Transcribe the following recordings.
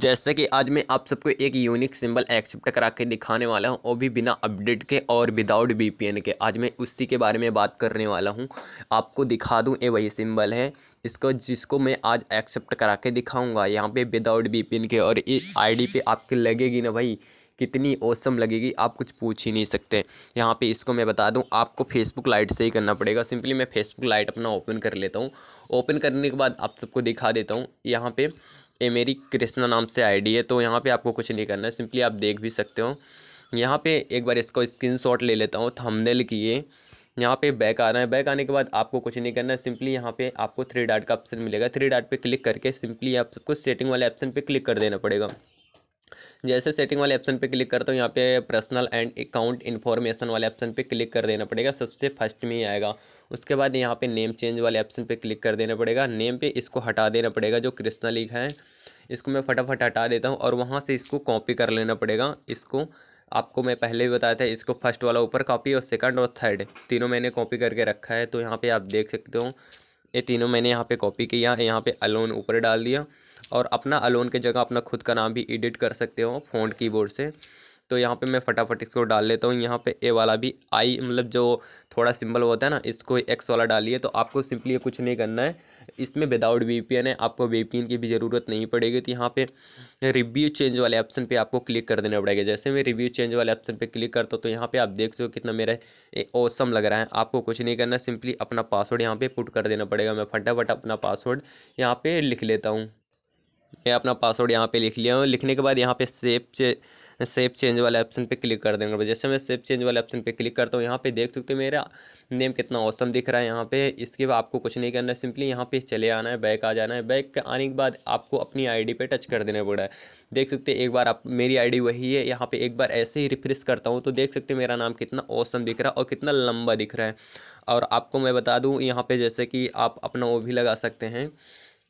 जैसे कि आज मैं आप सबको एक यूनिक सिंबल एक्सेप्ट करा के दिखाने वाला हूं वो भी बिना अपडेट के और विदाउट वीपीएन के आज मैं उसी के बारे में बात करने वाला हूं आपको दिखा दूं ये वही सिंबल है इसको जिसको मैं आज एक्सेप्ट करा के दिखाऊंगा यहाँ पे विदाउट वीपीएन के और इस आईडी पे आपके लगेगी ना भाई कितनी औसम लगेगी आप कुछ पूछ ही नहीं सकते यहाँ पे इसको मैं बता दूँ आपको फेसबुक लाइट से ही करना पड़ेगा सिंपली मैं फेसबुक लाइट अपना ओपन कर लेता हूँ ओपन करने के बाद आप सबको दिखा देता हूँ यहाँ पे ए मेरी कृष्णा नाम से आईडी है तो यहाँ पे आपको कुछ नहीं करना है सिंपली आप देख भी सकते हो यहाँ पे एक बार इसको स्क्रीनशॉट ले लेता हूँ थंबनेल की ये यहाँ पे बैक आ रहा है बैक आने के बाद आपको कुछ नहीं करना है सिंपली यहाँ पे आपको थ्री डाट का ऑप्शन मिलेगा थ्री डाट पे क्लिक करके सिंपली आप सबको सेटिंग वाले ऑप्शन पर क्लिक कर देना पड़ेगा जैसे सेटिंग वाले ऑप्शन पे क्लिक करता हूँ यहाँ पे पर्सनल एंड अकाउंट इन्फॉर्मेशन वाले ऑप्शन पे क्लिक कर देना पड़ेगा सबसे फर्स्ट में ही आएगा उसके बाद यहाँ पे नेम चेंज वाले ऑप्शन पे क्लिक कर देना पड़ेगा नेम पे इसको हटा देना पड़ेगा जो कृष्णा लिखा है इसको मैं फटाफट हटा देता हूँ और वहाँ से इसको कॉपी कर लेना पड़ेगा इसको आपको मैं पहले भी बताया था इसको फर्स्ट वाला ऊपर कॉपी और सेकंड और थर्ड तीनों मैंने कॉपी करके रखा है तो यहाँ पे आप देख सकते हो ये तीनों मैंने यहाँ पे कॉपी किया यहाँ पे अलोन ऊपर डाल दिया और अपना अलोन की जगह अपना खुद का नाम भी एडिट कर सकते हो फोन कीबोर्ड से तो यहाँ पे मैं फटाफट इसको डाल लेता हूँ यहाँ पे ए वाला भी आई मतलब जो थोड़ा सिंबल होता है ना इसको एक्स वाला डालिए तो आपको सिंपली कुछ नहीं करना है इसमें विदाउट वी है आपको वी की भी ज़रूरत नहीं पड़ेगी तो यहाँ पे रिव्यू चेंज वाले ऑप्शन पे आपको क्लिक कर देना पड़ेगा जैसे मैं रिव्यू चेंज वाले ऑप्शन पे क्लिक करता हूँ तो यहाँ पे आप देख सको कितना मेरा ओसम लग रहा है आपको कुछ नहीं करना सिंपली अपना पासवर्ड यहाँ पर पुट कर देना पड़ेगा मैं फटाफट अपना पासवर्ड यहाँ पर लिख लेता हूँ मैं अपना पासवर्ड यहाँ पर लिख लिया हूँ लिखने के बाद यहाँ पर सेफ से मैं चेंज वाले ऑप्शन पे क्लिक कर देंगे जैसे मैं सेफ चेंज वाले ऑप्शन पे क्लिक करता हूँ यहाँ पे देख सकते हो मेरा नेम कितना औसम दिख रहा है यहाँ पे इसके बाद आपको कुछ नहीं करना है सिंपली यहाँ पे चले आना है बैक आ जाना है बैक आने के बाद आपको अपनी आईडी पे टच कर देना पड़ा है देख सकते एक बार आप मेरी आईडी वही है यहाँ पे एक बार ऐसे ही रिफ्रेश करता हूँ तो देख सकते मेरा नाम कितना औसम दिख रहा है और कितना लंबा दिख रहा है और आपको मैं बता दूँ यहाँ पर जैसे कि आप अपना वो भी लगा सकते हैं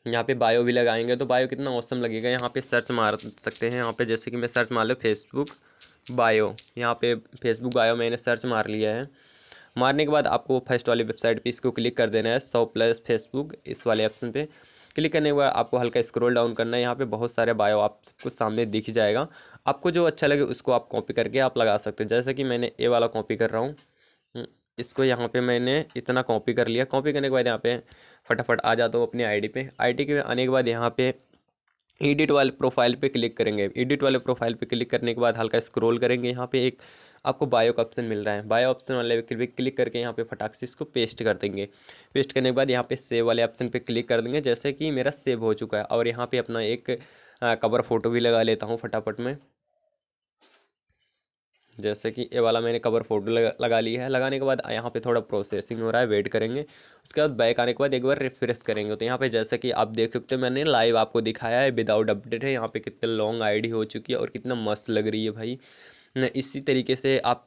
यहाँ पे बायो भी लगाएंगे तो बायो कितना औसम लगेगा यहाँ पे सर्च मार सकते हैं यहाँ पे जैसे कि मैं सर्च मार लूँ फेसबुक बायो यहाँ पे फेसबुक बायो मैंने सर्च मार लिया है मारने के बाद आपको फर्स्ट वाली वेबसाइट पे इसको क्लिक कर देना है सौ प्लस फेसबुक इस वाले ऑप्शन पे क्लिक करने के बाद आपको हल्का स्क्रॉल डाउन करना है यहाँ पे बहुत सारे बायो आप सबको सामने दिख जाएगा आपको जो अच्छा लगे उसको आप कॉपी करके आप लगा सकते हैं जैसे कि मैंने ए वाला कॉपी कर रहा हूँ इसको यहाँ पे मैंने इतना कॉपी कर लिया कॉपी करने के बाद यहाँ पे फटाफट आ जाता हूँ अपनी आईडी पे आईडी के आने के बाद यहाँ पे एडिट वाले प्रोफाइल पे क्लिक करेंगे एडिट वाले प्रोफाइल पे क्लिक करने के बाद हल्का स्क्रॉल करेंगे यहाँ पे एक आपको बायो का ऑप्शन मिल रहा है बायो ऑप्शन वाले पे क्लिक करके यहाँ पे फटाक से इसको पेस्ट कर देंगे पेस्ट करने के बाद यहाँ पे सेव वाले ऑप्शन पे क्लिक कर देंगे जैसे कि मेरा सेव हो चुका है और यहाँ पे अपना एक कवर फ़ोटो भी लगा लेता हूँ फटाफट में जैसे कि ये वाला मैंने कवर फोटो लगा, लगा ली है लगाने के बाद यहाँ पे थोड़ा प्रोसेसिंग हो रहा है वेट करेंगे उसके बाद बैक आने के बाद एक बार रिफ्रेश करेंगे तो यहाँ पे जैसे कि आप देख सकते हो मैंने लाइव आपको दिखाया है विदाउट अपडेट है यहाँ पे कितने लॉन्ग आईडी हो चुकी है और कितना मस्त लग रही है भाई इसी तरीके से आप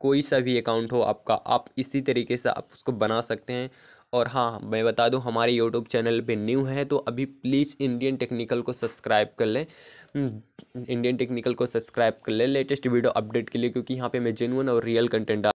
कोई सा भी अकाउंट हो आपका आप इसी तरीके से आप उसको बना सकते हैं और हाँ मैं बता दूँ हमारे यूट्यूब चैनल पे न्यू है तो अभी प्लीज़ इंडियन टेक्निकल को सब्सक्राइब कर लें इंडियन टेक्निकल को सब्सक्राइब कर लें लेटेस्ट वीडियो अपडेट के लिए क्योंकि यहाँ पे मैं जेनुअन और रियल कंटेंट